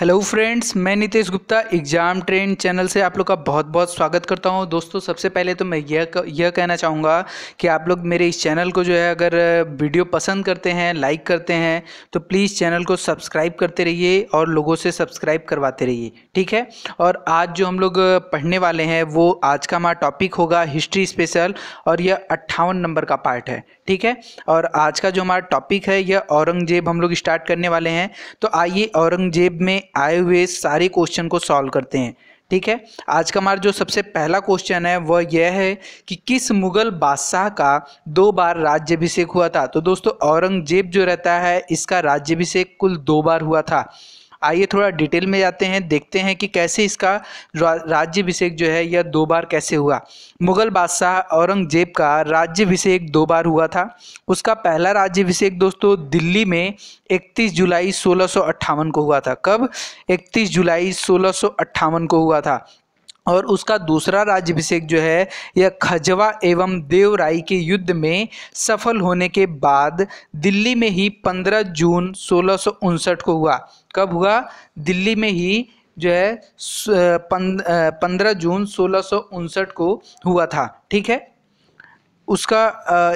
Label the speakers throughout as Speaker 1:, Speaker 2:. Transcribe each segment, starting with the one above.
Speaker 1: hello friends मैं Nitesh Gupta exam train channel से आप लोग का बहुत बहुत स्वागत करता हूं दोस्तों सबसे पहले तो मैं यह यह कहना चाहूँगा कि आप लोग मेरे इस चैनल को जो है अगर वीडियो पसंद करते हैं लाइक करते हैं तो प्लीज़ चैनल को सब्सक्राइब करते रहिए और लोगों से सब्सक्राइब करवाते रहिए ठीक है और आज जो हम लोग पढ़ने वाले हैं वो आज का हमारा टॉपिक होगा हिस्ट्री स्पेशल और यह अट्ठावन नंबर का पार्ट है ठीक है और आज का जो हमारा टॉपिक है यह औरंगजेब हम लोग स्टार्ट करने वाले हैं तो आइए औरंगजेब में आए हुए सारे क्वेश्चन को सॉल्व करते हैं ठीक है आज का हमारा जो सबसे पहला क्वेश्चन है वह यह है कि किस मुगल बादशाह का दो बार राज्यभिषेक हुआ था तो दोस्तों औरंगजेब जो रहता है इसका राज्यभिषेक कुल दो बार हुआ था आइए थोड़ा डिटेल में जाते हैं देखते हैं कि कैसे इसका राज्यभिषेक जो है यह दो बार कैसे हुआ मुगल बादशाह औरंगजेब का राज्यभिषेक दो बार हुआ था उसका पहला राज्यभिषेक दोस्तों दिल्ली में 31 जुलाई सोलह को हुआ था कब 31 जुलाई सोलह को हुआ था और उसका दूसरा राज्यभिषेक जो है यह खजवा एवं देवराई के युद्ध में सफल होने के बाद दिल्ली में ही 15 जून सोलह को हुआ कब हुआ दिल्ली में ही जो है पंद्रह जून सोलह को हुआ था ठीक है उसका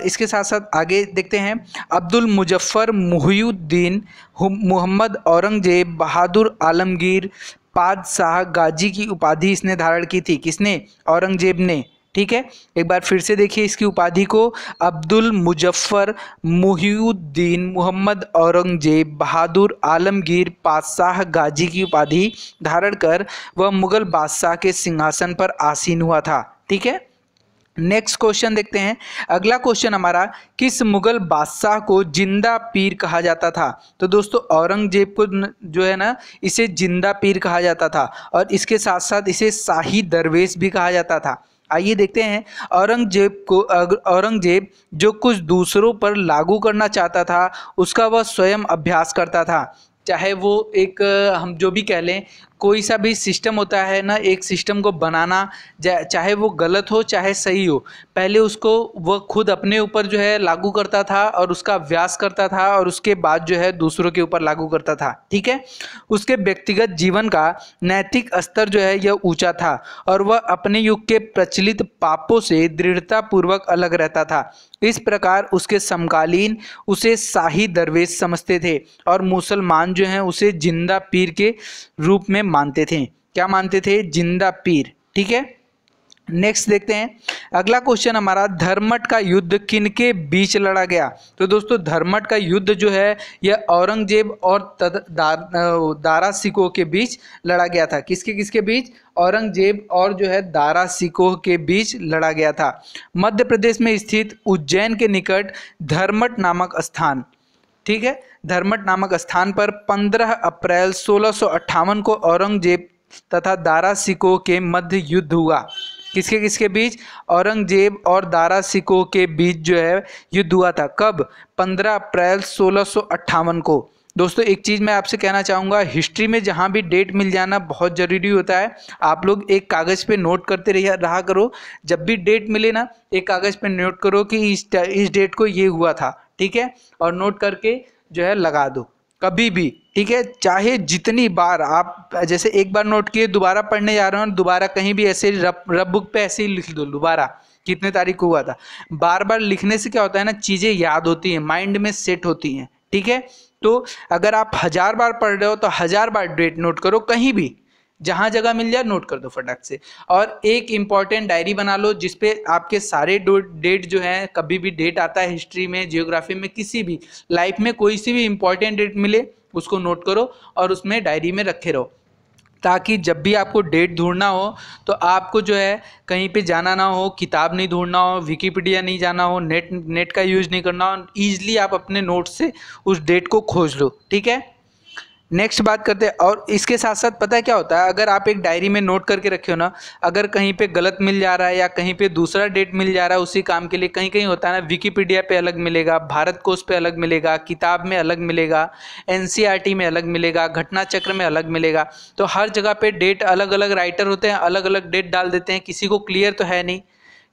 Speaker 1: इसके साथ साथ आगे देखते हैं अब्दुल मुजफ्फर मुहुद्दीन मोहम्मद औरंगजेब बहादुर आलमगीर पाद शाह गाजी की उपाधि इसने धारण की थी किसने औरंगजेब ने ठीक है एक बार फिर से देखिए इसकी उपाधि को अब्दुल मुजफ्फर मुहिउद्दीन मोहम्मद औरंगजेब बहादुर आलमगीर पादशाह गाजी की उपाधि धारण कर वह मुगल बादशाह के सिंहासन पर आसीन हुआ था ठीक है नेक्स्ट क्वेश्चन देखते हैं अगला क्वेश्चन हमारा किस मुगल बादशाह को जिंदा पीर कहा जाता था तो दोस्तों औरंगजेब को जो है ना इसे जिंदा पीर कहा जाता था और इसके साथ साथ इसे शाही दरवेश भी कहा जाता था आइए देखते हैं औरंगजेब को औरंगजेब जो कुछ दूसरों पर लागू करना चाहता था उसका वह स्वयं अभ्यास करता था चाहे वो एक हम जो भी कह लें कोई सा भी सिस्टम होता है ना एक सिस्टम को बनाना चाहे वो गलत हो चाहे सही हो पहले उसको वह खुद अपने ऊपर जो है लागू करता था और उसका अभ्यास करता था और उसके बाद जो है दूसरों के ऊपर लागू करता था ठीक है उसके व्यक्तिगत जीवन का नैतिक स्तर जो है यह ऊंचा था और वह अपने युग के प्रचलित पापों से दृढ़तापूर्वक अलग रहता था इस प्रकार उसके समकालीन उसे शाही दरवेश समझते थे और मुसलमान जो हैं उसे जिंदा पीर के रूप में मानते थे क्या मानते थे जिंदा पीर ठीक है नेक्स्ट देखते हैं अगला क्वेश्चन हमारा धर्मट का युद्ध किनके बीच लड़ा गया तो दोस्तों धर्मठ का युद्ध जो है यह औरंगजेब और दारा सिकोह के बीच लड़ा गया था किसके किसके बीच औरंगजेब और जो है दारा सिकोह के बीच लड़ा गया था मध्य प्रदेश में स्थित उज्जैन के निकट धर्मठ नामक स्थान ठीक है धर्मठ नामक स्थान पर पंद्रह अप्रैल सोलह को औरंगजेब तथा दारा सिकोह के मध्य युद्ध हुआ किसके किसके बीच औरंगजेब और दारा सिको के बीच जो है युद्ध हुआ था कब 15 अप्रैल सोलह को दोस्तों एक चीज़ मैं आपसे कहना चाहूँगा हिस्ट्री में जहाँ भी डेट मिल जाना बहुत ज़रूरी होता है आप लोग एक कागज़ पे नोट करते रहा करो जब भी डेट मिले ना एक कागज़ पे नोट करो कि इस इस डेट को ये हुआ था ठीक है और नोट करके जो है लगा दो कभी भी ठीक है चाहे जितनी बार आप जैसे एक बार नोट किए दोबारा पढ़ने जा रहे हो दोबारा कहीं भी ऐसे रब रब बुक पे ऐसे ही लिख दो दोबारा कितने तारीख को हुआ था बार बार लिखने से क्या होता है ना चीज़ें याद होती हैं माइंड में सेट होती हैं ठीक है तो अगर आप हज़ार बार पढ़ रहे हो तो हज़ार बार डेट नोट करो कहीं भी जहां जगह मिल जाए नोट कर दो फटाक से और एक इम्पॉर्टेंट डायरी बना लो जिसपे आपके सारे डेट जो है कभी भी डेट आता है हिस्ट्री में जियोग्राफी में किसी भी लाइफ में कोई सी भी इम्पॉर्टेंट डेट मिले उसको नोट करो और उसमें डायरी में रखे रहो ताकि जब भी आपको डेट ढूंढना हो तो आपको जो है कहीं पे जाना ना हो किताब नहीं ढूंढना हो विकीपीडिया नहीं जाना हो नेट नेट का यूज़ नहीं करना हो ईज़िली आप अपने नोट से उस डेट को खोज लो ठीक है नेक्स्ट बात करते हैं और इसके साथ साथ पता है क्या होता है अगर आप एक डायरी में नोट करके रखे हो ना अगर कहीं पे गलत मिल जा रहा है या कहीं पे दूसरा डेट मिल जा रहा है उसी काम के लिए कहीं कहीं होता है ना विकीपीडिया पे अलग मिलेगा भारत कोश पे अलग मिलेगा किताब में अलग मिलेगा एन e में अलग मिलेगा घटना चक्र में अलग मिलेगा तो हर जगह पर डेट अलग अलग राइटर होते हैं अलग अलग डेट डाल देते हैं किसी को क्लियर तो है नहीं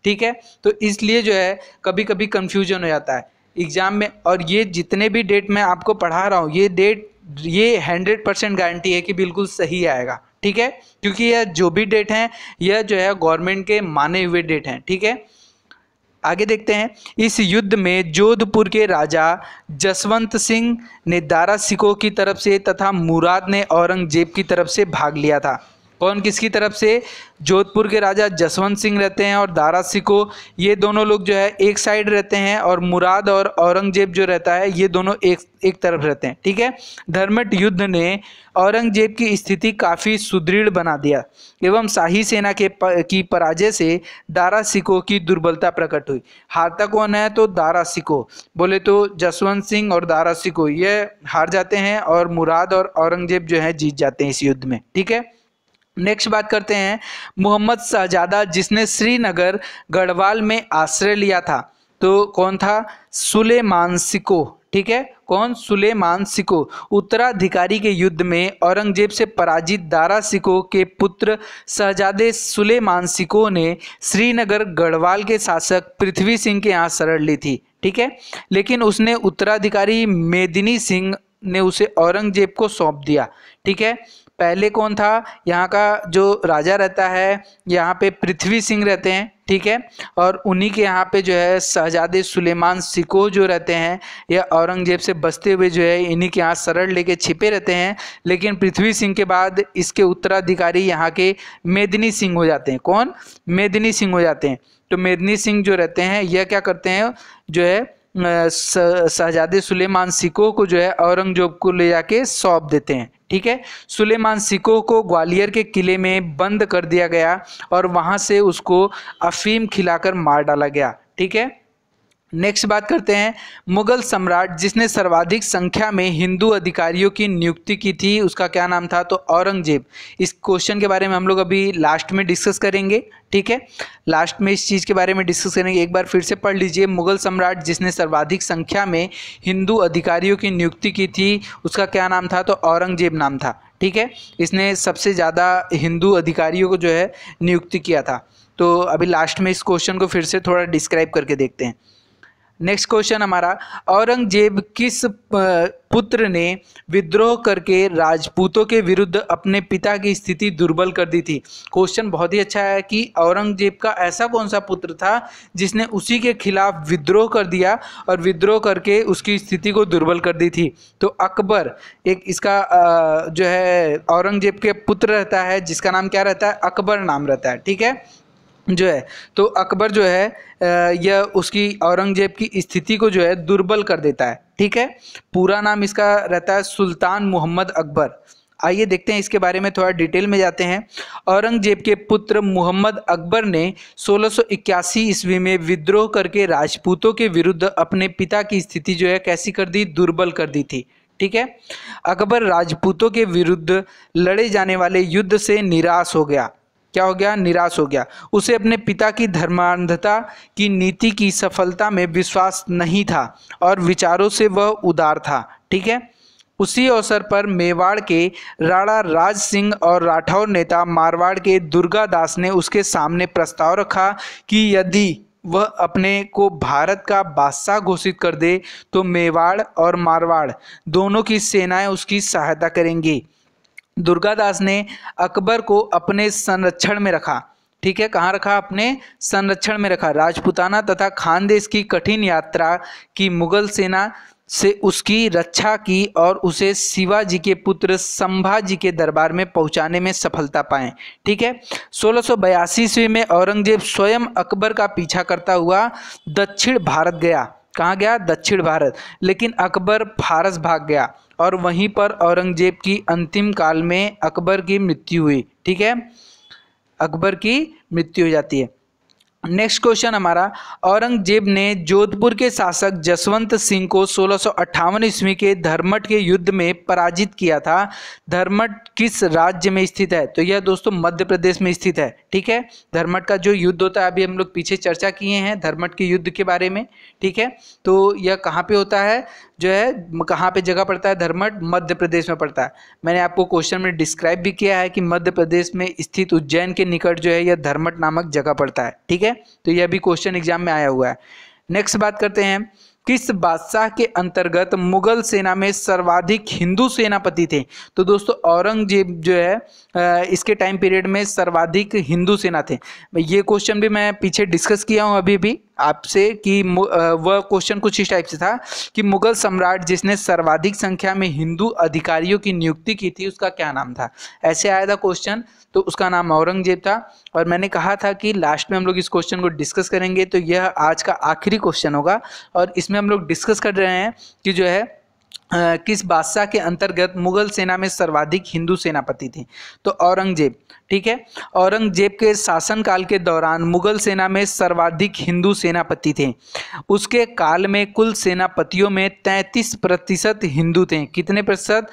Speaker 1: ठीक है तो इसलिए जो है कभी कभी कन्फ्यूजन हो जाता है एग्ज़ाम में और ये जितने भी डेट मैं आपको पढ़ा रहा हूँ ये डेट ये हंड्रेड परसेंट गारंटी है कि बिल्कुल सही आएगा ठीक है क्योंकि यह जो भी डेट है यह जो है गवर्नमेंट के माने हुए डेट हैं ठीक है आगे देखते हैं इस युद्ध में जोधपुर के राजा जसवंत सिंह ने दारा सिकोह की तरफ से तथा मुराद ने औरंगजेब की तरफ से भाग लिया था कौन किसकी तरफ से जोधपुर के राजा जसवंत सिंह रहते हैं और दारा सिको ये दोनों लोग जो है एक साइड रहते हैं और मुराद और औरंगजेब जो रहता है ये दोनों एक एक तरफ रहते हैं ठीक है धर्मट युद्ध ने औरंगजेब की स्थिति काफ़ी सुदृढ़ बना दिया एवं शाही सेना के की पराजय से दारा सिको की दुर्बलता प्रकट हुई हारता कौन है तो दारा सिको बोले तो जसवंत सिंह और दारा सिको ये हार जाते हैं और मुराद और औरंगजेब जो है जीत जाते हैं इस युद्ध में ठीक है नेक्स्ट बात करते हैं मोहम्मद शाहजादा जिसने श्रीनगर गढ़वाल में आश्रय लिया था तो कौन था सुलेमान सिको ठीक है कौन सुलेमान सिको उत्तराधिकारी के युद्ध में औरंगजेब से पराजित दारा सिको के पुत्र शहजादे सुलेमान सिको ने श्रीनगर गढ़वाल के शासक पृथ्वी सिंह के यहाँ शरण ली थी ठीक है लेकिन उसने उत्तराधिकारी मेदिनी सिंह ने उसे औरंगजेब को सौंप दिया ठीक है पहले कौन था यहाँ का जो राजा रहता है यहाँ पे पृथ्वी सिंह रहते हैं ठीक है और उन्हीं के यहाँ पे जो है शहजादे सुलेमान सिको जो रहते हैं यह औरंगजेब से बसते हुए जो है इन्हीं के यहाँ शरण लेके छिपे रहते हैं लेकिन पृथ्वी सिंह के बाद इसके उत्तराधिकारी यहाँ के मेदिनी सिंह हो जाते हैं कौन मेदिनी सिंह हो जाते हैं तो मेदिनी सिंह जो रहते हैं यह क्या करते हैं जो है शहजादे सुलेमान सिको को जो है औरंगजेब को ले जाके सौंप देते हैं ठीक है सुलेमान सिको को ग्वालियर के किले में बंद कर दिया गया और वहां से उसको अफीम खिलाकर मार डाला गया ठीक है नेक्स्ट बात करते हैं मुगल सम्राट जिसने सर्वाधिक संख्या में हिंदू अधिकारियों की नियुक्ति की थी उसका क्या नाम था तो औरंगजेब इस क्वेश्चन के बारे में हम लोग अभी लास्ट में डिस्कस करेंगे ठीक है लास्ट में इस चीज़ के बारे में डिस्कस करेंगे एक बार फिर से पढ़ लीजिए मुगल सम्राट जिसने सर्वाधिक संख्या में हिंदू अधिकारियों की नियुक्ति की थी उसका क्या नाम था तो औरंगजेब नाम था ठीक है इसने सबसे ज़्यादा हिंदू अधिकारियों को जो है नियुक्ति किया था तो अभी लास्ट में इस क्वेश्चन को फिर से थोड़ा डिस्क्राइब करके देखते हैं नेक्स्ट क्वेश्चन हमारा औरंगजेब किस पुत्र ने विद्रोह करके राजपूतों के विरुद्ध अपने पिता की स्थिति दुर्बल कर दी थी क्वेश्चन बहुत ही अच्छा है कि औरंगजेब का ऐसा कौन सा पुत्र था जिसने उसी के खिलाफ विद्रोह कर दिया और विद्रोह करके उसकी स्थिति को दुर्बल कर दी थी तो अकबर एक इसका जो है औरंगजेब के पुत्र रहता है जिसका नाम क्या रहता है अकबर नाम रहता है ठीक है जो है तो अकबर जो है यह उसकी औरंगजेब की स्थिति को जो है दुर्बल कर देता है ठीक है पूरा नाम इसका रहता है सुल्तान मोहम्मद अकबर आइए देखते हैं इसके बारे में थोड़ा डिटेल में जाते हैं औरंगजेब के पुत्र मोहम्मद अकबर ने 1681 ईस्वी में विद्रोह करके राजपूतों के विरुद्ध अपने पिता की स्थिति जो है कैसी कर दी दुर्बल कर दी थी ठीक है अकबर राजपूतों के विरुद्ध लड़े जाने वाले युद्ध से निराश हो गया क्या हो गया निराश हो गया उसे अपने पिता की धर्मांधता की नीति की सफलता में विश्वास नहीं था और विचारों से वह उदार था ठीक है उसी अवसर पर मेवाड़ के राणा राज सिंह और राठौर नेता मारवाड़ के दुर्गा दास ने उसके सामने प्रस्ताव रखा कि यदि वह अपने को भारत का बादशाह घोषित कर दे तो मेवाड़ और मारवाड़ दोनों की सेनाएं उसकी सहायता करेंगी दुर्गादास ने अकबर को अपने संरक्षण में रखा ठीक है कहाँ रखा अपने संरक्षण में रखा राजपुताना तथा खानदेश की कठिन यात्रा की मुगल सेना से उसकी रक्षा की और उसे शिवाजी के पुत्र संभाजी के दरबार में पहुंचाने में सफलता पाए ठीक है सोलह सौ ईस्वी में औरंगजेब स्वयं अकबर का पीछा करता हुआ दक्षिण भारत गया कहाँ गया दक्षिण भारत लेकिन अकबर फारस भाग गया और वहीं पर औरंगजेब की अंतिम काल में अकबर की मृत्यु हुई ठीक है अकबर की मृत्यु हो जाती है नेक्स्ट क्वेश्चन हमारा औरंगजेब ने जोधपुर के शासक जसवंत सिंह को सोलह ईस्वी के धर्मठ के युद्ध में पराजित किया था धर्मठ किस राज्य में स्थित है तो यह दोस्तों मध्य प्रदेश में स्थित है ठीक है धर्मठ का जो युद्ध होता है अभी हम लोग पीछे चर्चा किए हैं धर्मठ के युद्ध के बारे में ठीक है तो यह कहाँ पे होता है जो है कहाँ पे जगह पड़ता है धर्मठ मध्य प्रदेश में पड़ता है मैंने आपको क्वेश्चन में डिस्क्राइब भी किया है कि मध्य प्रदेश में स्थित उज्जैन के निकट जो है यह धर्मठ नामक जगह पड़ता है ठीक है तो यह भी क्वेश्चन एग्जाम में आया हुआ है नेक्स्ट बात करते हैं किस बादशाह के अंतर्गत मुगल सेना में सर्वाधिक हिंदू सेनापति थे तो दोस्तों औरंगजेब जो है इसके टाइम पीरियड में सर्वाधिक हिंदू सेना थे ये क्वेश्चन भी मैं पीछे डिस्कस किया हूँ अभी भी आपसे कि वह क्वेश्चन कुछ इस टाइप से था कि मुगल सम्राट जिसने सर्वाधिक संख्या में हिंदू अधिकारियों की नियुक्ति की थी उसका क्या नाम था ऐसे आया था क्वेश्चन तो उसका नाम औरंगजेब था और मैंने कहा था कि लास्ट में हम लोग इस क्वेश्चन को डिस्कस करेंगे तो यह आज का आखिरी क्वेश्चन होगा और इसमें हम लोग डिस्कस कर रहे हैं कि जो है किस बादशाह के अंतर्गत मुगल सेना में सर्वाधिक हिंदू सेनापति थे तो औरंगजेब ठीक है औरंगजेब के शासनकाल के दौरान मुगल सेना में सर्वाधिक हिंदू सेनापति थे उसके काल में कुल सेनापतियों में 33 प्रतिशत हिंदू थे कितने प्रतिशत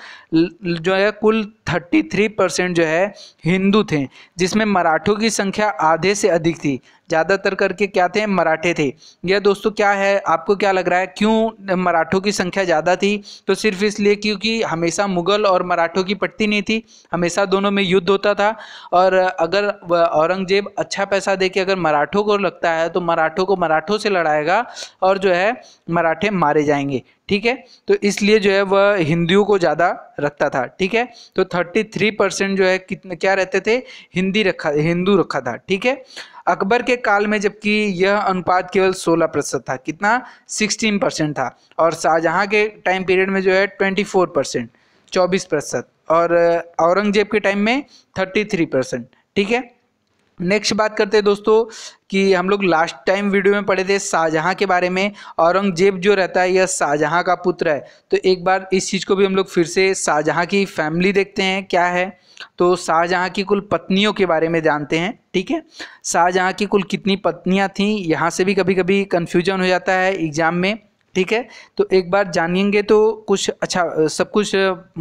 Speaker 1: जो है कुल 33 परसेंट जो है हिंदू थे जिसमें मराठों की संख्या आधे से अधिक थी ज़्यादातर करके क्या थे मराठे थे यह दोस्तों क्या है आपको क्या लग रहा है क्यों मराठों की संख्या ज़्यादा थी तो सिर्फ इसलिए क्योंकि हमेशा मुग़ल और मराठों की पट्टी नहीं थी हमेशा दोनों में युद्ध होता था और अगर औरंगजेब अच्छा पैसा दे के अगर मराठों को लगता है तो मराठों को मराठों से लड़ाएगा और जो है मराठे मारे जाएंगे ठीक है तो इसलिए जो है वह हिंदियों को ज़्यादा रखता था ठीक है तो 33 परसेंट जो है कितने क्या रहते थे हिंदी रखा हिंदू रखा था ठीक है अकबर के काल में जबकि यह अनुपात केवल 16 प्रतिशत था कितना 16 परसेंट था और शाहजहाँ के टाइम पीरियड में जो है 24 परसेंट चौबीस प्रतिशत और औरंगजेब के टाइम में थ्री परसेंट ठीक है नेक्स्ट बात करते हैं दोस्तों कि हम लोग लास्ट टाइम वीडियो में पढ़े थे शाहजहाँ के बारे में औरंगजेब जो रहता है यह शाहजहाँ का पुत्र है तो एक बार इस चीज़ को भी हम लोग फिर से शाहजहाँ की फैमिली देखते हैं क्या है तो शाहजहाँ की कुल पत्नियों के बारे में जानते हैं ठीक है शाहजहाँ की कुल कितनी पत्नियाँ थीं यहाँ से भी कभी कभी कन्फ्यूजन हो जाता है एग्ज़ाम में ठीक है तो एक बार जानेंगे तो कुछ अच्छा सब कुछ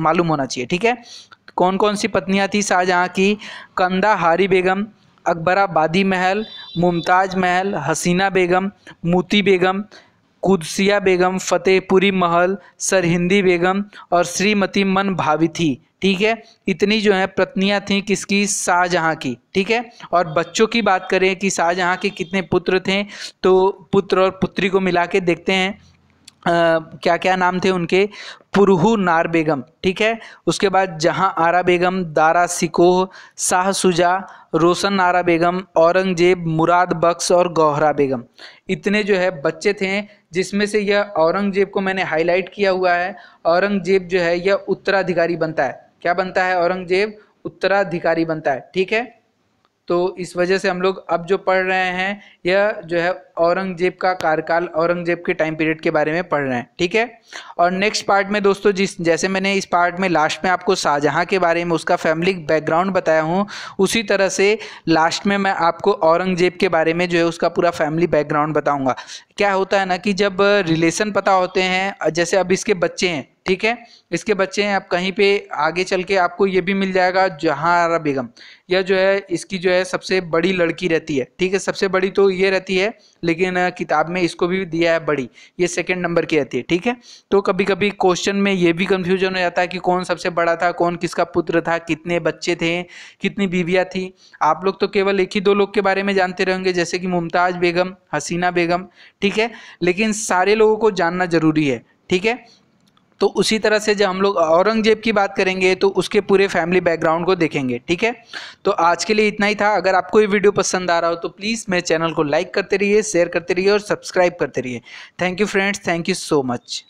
Speaker 1: मालूम होना चाहिए ठीक है कौन कौन सी पत्नियाँ थी शाहजहाँ की कंदा हारी बेगम अकबराबादी महल मुमताज़ महल हसीना बेगम मोती बेगम कुदसिया बेगम फ़तेहपुरी महल सरहिंदी बेगम और श्रीमती मन भावी थी ठीक है इतनी जो है पत्नियाँ थीं किसकी शाहजहाँ की ठीक है और बच्चों की बात करें कि शाहजहाँ के कितने पुत्र थे तो पुत्र और पुत्री को मिला के देखते हैं क्या क्या नाम थे उनके पुरहू नार बेगम ठीक है उसके बाद जहां आरा बेगम दारा सिकोह शाह सुजा रोशन नारा बेगम औरंगजेब मुराद बख्श और गौहरा बेगम इतने जो है बच्चे थे जिसमें से यह औरंगजेब को मैंने हाईलाइट किया हुआ है औरंगजेब जो है यह उत्तराधिकारी बनता है क्या बनता है औरंगजेब उत्तराधिकारी बनता है ठीक है तो इस वजह से हम लोग अब जो पढ़ रहे हैं यह जो है औरंगजेब का कार्यकाल औरंगजेब के टाइम पीरियड के बारे में पढ़ रहे हैं ठीक है और नेक्स्ट पार्ट में दोस्तों जिस जैसे मैंने इस पार्ट में लास्ट में आपको शाहजहाँ के बारे में उसका फैमिली बैकग्राउंड बताया हूँ उसी तरह से लास्ट में मैं आपको औरंगजेब के बारे में जो है उसका पूरा फैमिली बैकग्राउंड बताऊँगा क्या होता है ना कि जब रिलेशन पता होते हैं जैसे अब इसके बच्चे हैं ठीक है इसके बच्चे हैं आप कहीं पे आगे चल के आपको ये भी मिल जाएगा जहारा बेगम यह जो है इसकी जो है सबसे बड़ी लड़की रहती है ठीक है सबसे बड़ी तो ये रहती है लेकिन किताब में इसको भी दिया है बड़ी ये सेकंड नंबर की रहती है ठीक है तो कभी कभी क्वेश्चन में ये भी कन्फ्यूजन हो जाता है कि कौन सबसे बड़ा था कौन किसका पुत्र था कितने बच्चे थे कितनी बीवियाँ थी आप लोग तो केवल एक ही दो लोग के बारे में जानते रहेंगे जैसे कि मुमताज़ बेगम हसीना बेगम ठीक है लेकिन सारे लोगों को जानना ज़रूरी है ठीक है तो उसी तरह से जब हम लोग औरंगजेब की बात करेंगे तो उसके पूरे फैमिली बैकग्राउंड को देखेंगे ठीक है तो आज के लिए इतना ही था अगर आपको ये वीडियो पसंद आ रहा हो तो प्लीज़ मेरे चैनल को लाइक करते रहिए शेयर करते रहिए और सब्सक्राइब करते रहिए thank you friends thank you so much